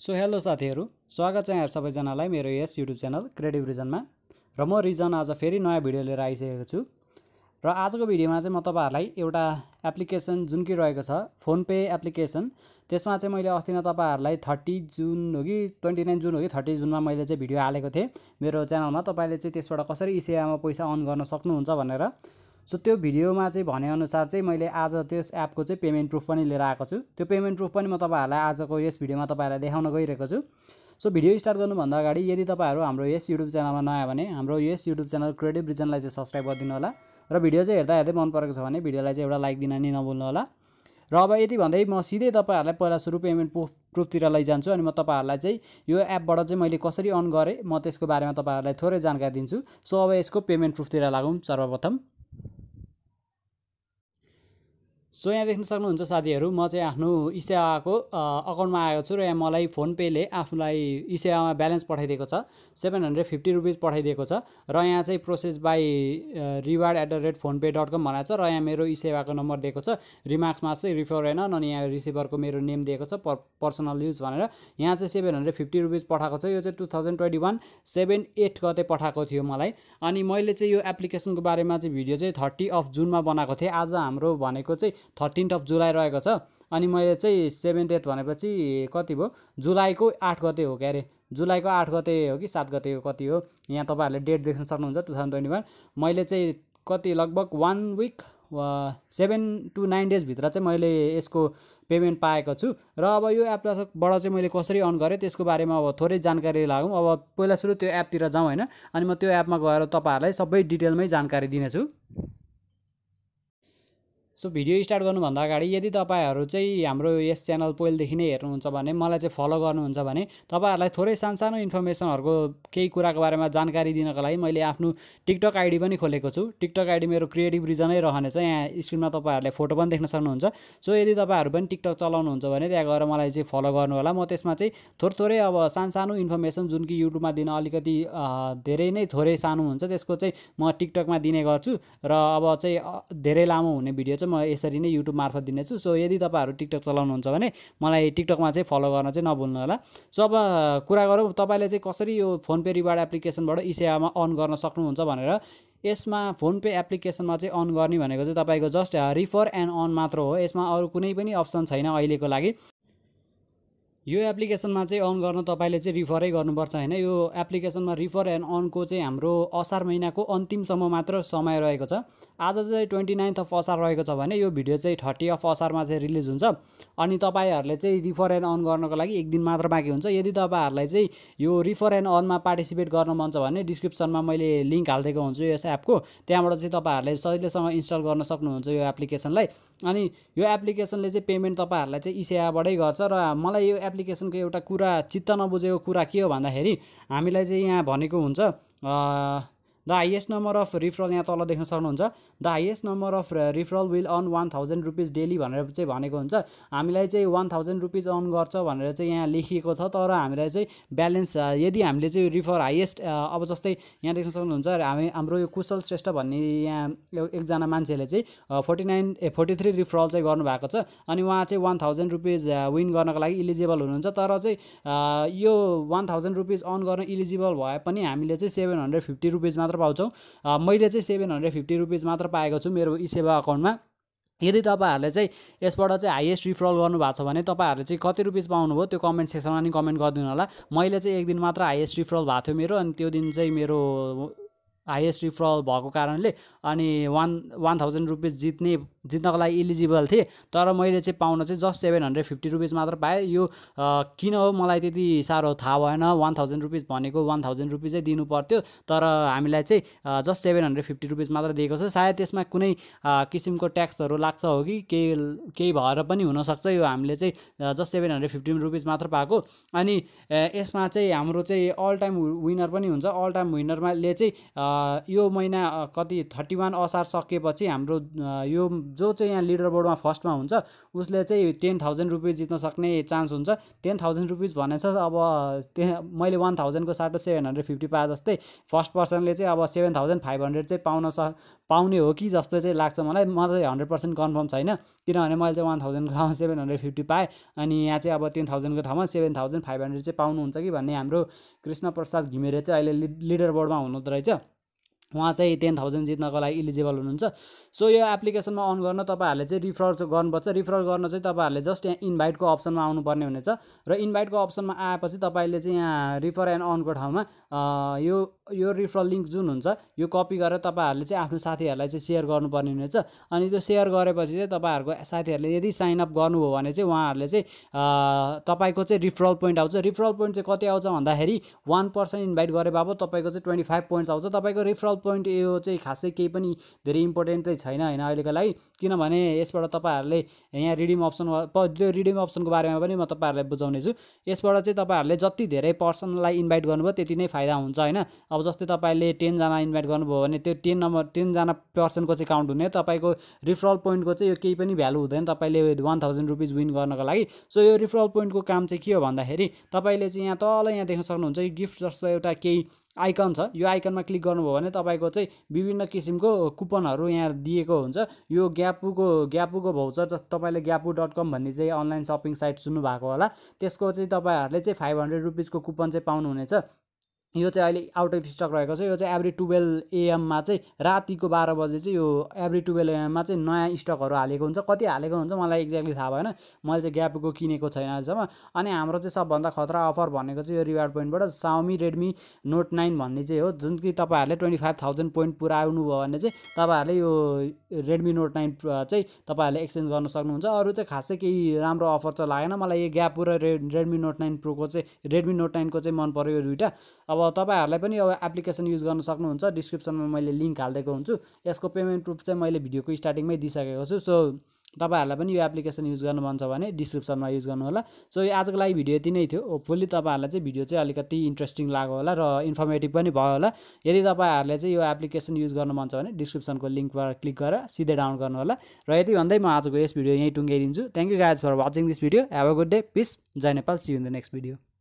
so hello साथीहरू स्वागत छ यहाँहरू सबैजनालाई मेरो यस युट्युब च्यानल क्रिएटिभ रिजनमा र म रिजन आज फेरि नयाँ भिडियो लिएर आइसकेको छु र आजको भिडियोमा चाहिँ म तपाईँहरूलाई एउटा एप्लिकेसन जुन कि रहेको छ फोन पे एप्लिकेसन त्यसमा चाहिँ मैले अस्ति नै तपाईँहरूलाई थर्टी जुन हो कि ट्वेन्टी नाइन जुन हो कि थर्टी जुनमा मैले चाहिँ भिडियो हालेको थिएँ मेरो च्यानलमा तपाईँले चाहिँ त्यसबाट कसरी इसिआईमा पैसा अन गर्न सक्नुहुन्छ भनेर सो त्यो भिडियोमा चाहिँ भनेअनुसार चाहिँ मैले आज त्यस एपको चाहिँ पेमेन्ट प्रुफ पनि लिएर आएको छु त्यो पेमेन्ट प्रुफ पनि म तपाईँहरूलाई आजको यस भिडियोमा तपाईँहरूलाई देखाउन गइरहेको छु सो भिडियो स्टार्ट गर्नुभन्दा अगाडि यदि तपाईँहरू हाम्रो यस युट्युब च्यानलमा नआयो भने हाम्रो यस युट्युब च्यानल क्रिएटिभ रिजनलाई चाहिँ सब्सक्राइब गरिदिनु होला र भिडियो चाहिँ हेर्दा हेर्दै मन परेको छ भने भिडियोलाई चाहिँ एउटा लाइक दिन नि नभुल्नु होला र अब यति भन्दै म सिधै तपाईँहरूलाई पहिला सुरु पेमेन्ट प्रुफ प्रुफतिर लैजान्छु अनि म तपाईँहरूलाई चाहिँ यो एपबाट चाहिँ मैले कसरी अन गरेँ म त्यसको बारेमा तपाईँहरूलाई थोरै जानकारी दिन्छु सो अब यसको पेमेन्ट प्रुफतिर लागौँ सर्वप्रथम सो यहाँ देख्न सक्नुहुन्छ साथीहरू म चाहिँ आफ्नो इसेवाको अकाउन्टमा आएको छु र यहाँ मलाई फोन पेले आफूलाई इसेवामा ब्यालेन्स पठाइदिएको छ सेभेन हन्ड्रेड फिफ्टी रुपिज पठाइदिएको छ र यहाँ चाहिँ process by reward at the rate PhonePe dot com भनेको छ र यहाँ मेरो इसेवाको नम्बर दिएको छ रिमार्क्समा चाहिँ रिफर होइन अनि यहाँ रिसिभरको मेरो नेम दिएको छ पर्सनल युज भनेर यहाँ चाहिँ सेभेन हन्ड्रेड फिफ्टी रुपिज पठाएको छ यो चाहिँ two thousand twenty one seven eight गते पठाएको थियो मलाई अनि मैले चाहिँ यो एप्लिकेसनको बारेमा चाहिँ भिडियो चाहिँ थर्टी अफ जुनमा बनाएको थिएँ आज हाम्रो भनेको चाहिँ थर्टिन्थ अफ जुलाई रहेको छ अनि मैले चाहिँ सेभेन्थ एथ भनेपछि कति भयो जुलाईको आठ गते हो क्यारे अरे जुलाईको आठ गते हो कि सात गते कति हो यहाँ तपाईँहरूले डेट देख्न सक्नुहुन्छ टु थाउजन्ड ट्वेन्टी वान मैले चाहिँ कति लगभग one week seven to nine डेजभित्र चाहिँ मैले यसको पेमेन्ट पाएको छु र अब यो एपबाट चाहिँ मैले कसरी अन गरेँ त्यसको बारेमा अब थोरै जानकारी लागौँ अब पहिला सुरु त्यो एपतिर जाउँ होइन अनि म त्यो एपमा गएर तपाईँहरूलाई सबै डिटेलमै जानकारी दिनेछु सो भिडियो स्टार्ट गर्नुभन्दा अगाडि यदि तपाईँहरू चाहिँ हाम्रो यस च्यानल पहिलेदेखि नै हेर्नुहुन्छ भने मलाई चाहिँ फलो गर्नुहुन्छ भने तपाईँहरूलाई थोरै सानसानो इन्फर्मेसनहरूको केही कुराको बारेमा जानकारी दिनको लागि मैले आफ्नो टिकटक आइडी पनि खोलेको छु टिकटक आइडी मेरो क्रिएटिभ रिजनै रहनेछ यहाँ स्क्रिनमा तपाईँहरूले फोटो पनि देख्न सक्नुहुन्छ सो यदि तपाईँहरू पनि टिकटक चलाउनुहुन्छ भने त्यहाँ गएर मलाई चाहिँ फलो गर्नु होला म त्यसमा चाहिँ थोरै थोरै अब सानसानो इन्फर्मेसन जुन कि युट्युबमा दिन अलिकति धेरै नै थोरै सानो हुन्छ त्यसको चाहिँ म टिकटकमा दिने गर्छु र अब चाहिँ धेरै लामो हुने भिडियो चाहिँ म यसरी नै युट्युब मार्फत दिनेछु सो यदि तपाईँहरू टिकटक चलाउनुहुन्छ भने मलाई टिकटकमा चाहिँ फलो गर्न चाहिँ नभुल्नु होला सो अब कुरा गरौँ तपाईँले चाहिँ कसरी यो फोन फोनपे रिवार्ड एप्लिकेसनबाट सेवामा अन गर्न सक्नुहुन्छ भनेर यसमा फोन फोनपे एप्लिकेसनमा चाहिँ अन गर्ने भनेको चाहिँ तपाईँको जस्ट रिफर एन्ड अन मात्र हो यसमा अरू कुनै पनि अप्सन छैन अहिलेको लागि यो एप्लिकेसनमा चाहिँ अन गर्न तपाईँले चाहिँ रिफरै गर्नुपर्छ होइन यो एप्लिकेसनमा रिफर एन्ड अनको चाहिँ हाम्रो असार महिनाको अन्तिमसम्म मात्र समय रहेको छ आज चाहिँ ट्वेन्टी नाइन्थ अफ असार रहेको छ भने यो भिडियो चाहिँ थर्टी अफ असारमा चाहिँ रिलिज हुन्छ अनि तपाईँहरूले चाहिँ रिफर एन्ड अन गर्नको लागि एक दिन मात्र बाँकी हुन्छ यदि तपाईँहरूलाई चाहिँ यो रिफर एन्ड अनमा पार्टिसिपेट गर्न मन छ भने डिस्क्रिप्सनमा मैले लिङ्क हालिदिएको हुन्छु यस एपको त्यहाँबाट चाहिँ तपाईँहरूले सजिलैसँग इन्स्टल गर्न सक्नुहुन्छ यो एप्लिकेसनलाई अनि यो एप्लिकेसनले चाहिँ पेमेन्ट तपाईँहरूलाई चाहिँ इसेयाबाटै गर्छ र मलाई यो एप्लिकेसनको एउटा कुरा चित्त नबुझेको कुरा के हो भन्दाखेरि हामीलाई चाहिँ यहाँ भनेको हुन्छ the highest number of referral यहाँ तल देख्न सक्नुहुन्छ the highest number of referral will earn one thousand rupees daily भनेर चाहिँ भनेको हुन्छ हामीलाई चाहिँ वान थाउजन्ड रुपिज अर्न गर्छ भनेर चाहिँ यहाँ लेखिएको छ तर हामीलाई चाहिँ ब्यालेन्स यदि हामीले चाहिँ रिफर हाइएस्ट अब जस्तै यहाँ देख्न सक्नुहुन्छ हामी हाम्रो यो कुशल श्रेष्ठ भन्ने यहाँ एकजना मान्छेले चाहिँ forty nine a forty three referral चाहिँ गर्नुभएको छ अनि उहाँ चाहिँ वान थाउजन्ड रुपिज विन गर्नको लागि इलिजिबल हुनुहुन्छ तर चाहिँ यो वान थाउजन्ड रुपिज अर्न गर्न इलिजिबल भए पनि हामीले चाहिँ सेभेन हन्ड्रेड फिफ्टी रुपिज मात्र पाउँछौँ मैले चाहिँ सेभेन हन्ड्रेड फिफ्टी रुपिज मात्र पाएको छु मेरो ई सेवा अकाउन्टमा यदि तपाईँहरूले चाहिँ यसबाट चाहिँ हाइएस्ट रिफरल गर्नुभएको छ भने तपाईँहरूले चाहिँ कति रुपिस पाउनुभयो त्यो कमेन्ट सेक्सनमा नि कमेन्ट गरिदिनु होला मैले चाहिँ एक दिन मात्र हाइएस्ट रिफरल भएको थियो मेरो अनि त्यो दिन चाहिँ मेरो हाइएस्ट रिफ्रल भएको कारणले अनि वान वान थाउजन्ड रुपिज जित्ने जित्नको लागि इलिजिबल थिएँ तर मैले चाहिँ पाउन चाहिँ just seven hundred fifty rupees मात्र पाएँ यो किन हो मलाई त्यति साह्रो थाहा भएन वान थाउजन्ड रुपिज भनेको वान थाउजन्ड रुपिजै दिनु पर्थ्यो तर हामीलाई चाहिँ just seven hundred fifty rupees मात्र दिएको छ सायद त्यसमा कुनै किसिमको ट्याक्सहरू लाग्छ हो कि केही केही भएर पनि हुनसक्छ यो हामीले चाहिँ just seven hundred fifty rupees मात्र पाएको अनि यसमा चाहिँ हाम्रो चाहिँ अल टाइम विनर पनि हुन्छ अल टाइम विनरमाले चाहिँ यो महिना कति थर्टी वान असार सकिएपछि हाम्रो यो जो चाहिँ यहाँ लिडर बोर्डमा फर्स्टमा हुन्छ उसले चाहिँ टेन थाउजन्ड रुपिज जित्न सक्ने चान्स हुन्छ टेन थाउजन्ड रुपिज भनेछ अब त्यहाँ मैले वान थाउजन्डको साटो सेभेन हन्ड्रेड फिफ्टी पाएँ जस्तै फर्स्ट पर्सनले चाहिँ अब सेभेन थाउजन्ड फाइभ हन्ड्रेड चाहिँ पाउन स पाउने हो कि जस्तो चाहिँ लाग्छ मलाई म चाहिँ हन्ड्रेड पर्सेन्ट कन्फर्म छैन किनभने मैले चाहिँ वान थाउजन्डको ठाउँमा सेभेन हन्ड्रेड फिफ्टी पाएँ अनि यहाँ चाहिँ अब टेन थाउजन्डको ठाउँमा सेभेन थाउजन्ड फाइभ हन्ड्रेड चाहिँ पाउनुहुन्छ कि भन्ने हाम्रो कृष्ण प्रसाद घिमिरे चाहिँ अहिले लिडर बोर्डमा हुनुहुँदो रहेछ उहाँ चाहिँ टेन थाउजन्ड जित्नको लागि इलिजिबल हुनुहुन्छ सो यो एप्लिकेसनमा अन गर्न तपाईँहरूले चाहिँ रिफर गर्नुपर्छ रिफर गर्न चाहिँ तपाईँहरूले जस्ट यहाँ इन्भाइटको अप्सनमा आउनुपर्ने हुनेछ र इन्भाइटको अप्सनमा आएपछि तपाईँले चाहिँ यहाँ रिफर एन्ड अनको ठाउँमा यो यो रिफर लिङ्क जुन हुन्छ यो कपी गरेर तपाईँहरूले चाहिँ आफ्नो साथीहरूलाई चाहिँ सेयर गर्नुपर्ने हुनेछ अनि त्यो सेयर गरेपछि चाहिँ तपाईँहरूको साथीहरूले यदि साइनअप गर्नुभयो भने चाहिँ उहाँहरूले चाहिँ तपाईँको चाहिँ रिफरल पोइन्ट आउँछ रिफरल पोइन्ट चाहिँ कति आउँछ भन्दाखेरि वान पर्सेन्ट इन्भाइट गरे बाबु तपाईँको चाहिँ ट्वेन्टी फाइभ पोइन्ट्स आउँछ तपाईँको रिफरल पोइन्ट यो चाहिँ खासै केही पनि धेरै इम्पोर्टेन्ट चाहिँ छैन होइन अहिलेको लागि किनभने यसबाट तपाईँहरूले यहाँ रिडिम अप्सन त्यो रिडिम अप्सनको बारेमा पनि म तपाईँहरूलाई बुझाउने छु यसबाट चाहिँ तपाईँहरूले जति धेरै पर्सनलाई इन्भाइट गर्नुभयो त्यति नै फाइदा हुन्छ होइन अब जस्तै तपाईँले टेनजना इन्भाइट गर्नुभयो भने त्यो टेन नम्बर टेनजना पर्सनको चाहिँ काउन्ट हुने तपाईँको रिफरल पोइन्टको चाहिँ यो केही पनि भ्यालु हुँदैन तपाईँले वान थाउजन्ड रुपिज विन गर्नको लागि सो यो रिफरल पोइन्टको काम चाहिँ के हो भन्दाखेरि तपाईँले चाहिँ यहाँ तल यहाँ देख्न सक्नुहुन्छ यो गिफ्ट जस्तो एउटा केही आइकन छ यो आइकनमा क्लिक गर्नुभयो भने तपाईँको चाहिँ विभिन्न किसिमको कुपनहरू यहाँ दिएको हुन्छ यो ग्यापुको ग्यापुको भाउचर जस्तो तपाईँले ग्यापु डट कम भन्ने चाहिँ अनलाइन सपिङ साइट सुन्नुभएको होला त्यसको चाहिँ तपाईँहरूले चाहिँ फाइभ हन्ड्रेड रुपिजको कुपन चाहिँ पाउनुहुनेछ यो चाहिँ अहिले आउट अफ स्टक रहेको छ यो चाहिँ एभ्री टुवेल्भ एएममा चाहिँ रातिको बाह्र बजे चाहिँ यो एभ्री टुवेल्भ एएममा चाहिँ नयाँ स्टकहरू हालेको हुन्छ कति हालेको हुन्छ मलाई एक्ज्याक्टली थाहा भएन मैले चाहिँ ग्यापको किनेको छैन अहिलेसम्म अनि हाम्रो चाहिँ सबभन्दा खतरा अफर भनेको चाहिँ यो रिवार्ड पोइन्टबाट साउमी रेडमी नोट नाइन भन्ने चाहिँ हो जुन कि तपाईँहरूले ट्वेन्टी फाइभ थाउजन्ड पोइन्ट पुऱ्याउनु भयो भने चाहिँ तपाईँहरूले यो रेडमी नोट नाइन चाहिँ तपाईँहरूले एक्सचेन्ज गर्न सक्नुहुन्छ अरू चाहिँ खासै केही राम्रो अफर चाहिँ लागेन मलाई यो ग्यापको र रेडमी नोट नाइन प्रोको चाहिँ रेडमी नोट नाइनको चाहिँ मन पऱ्यो यो दुइटा अब अब तपाईँहरूलाई पनि अब एप्लिकेसन युज गर्न सक्नुहुन्छ डिस्क्रिप्सनमा मैले लिङ्क हालिदिएको हुन्छु यसको पेमेन्ट प्रुफ चाहिँ मैले भिडियोको स्टार्टिङमै दिइसकेको छु सो तपाईँहरूलाई पनि यो एप्लिकेसन युज गर्नु मन छ भने डिस्क्रिप्सनमा युज गर्नु होला सो यो आजको लागि भिडियो यति नै थियो होपफुल्ली तपाईँहरूलाई चाहिँ भिडियो चाहिँ अलिकति इन्ट्रेस्टिङ लाग्यो होला र इन्फर्मेटिभ पनि भयो होला यदि तपाईँहरूले चाहिँ यो एप्लिकेसन युज गर्नु मन छ भने डिस्क्रिप्सनको लिङ्कबाट क्लिक गरेर सिधै डाउन गर्नु होला र यति भन्दै म आजको यस भिडियो यहीँ टुङ्गाइदिन्छु thank you guys for watching this video have a good day peace जय Nepal see in the next video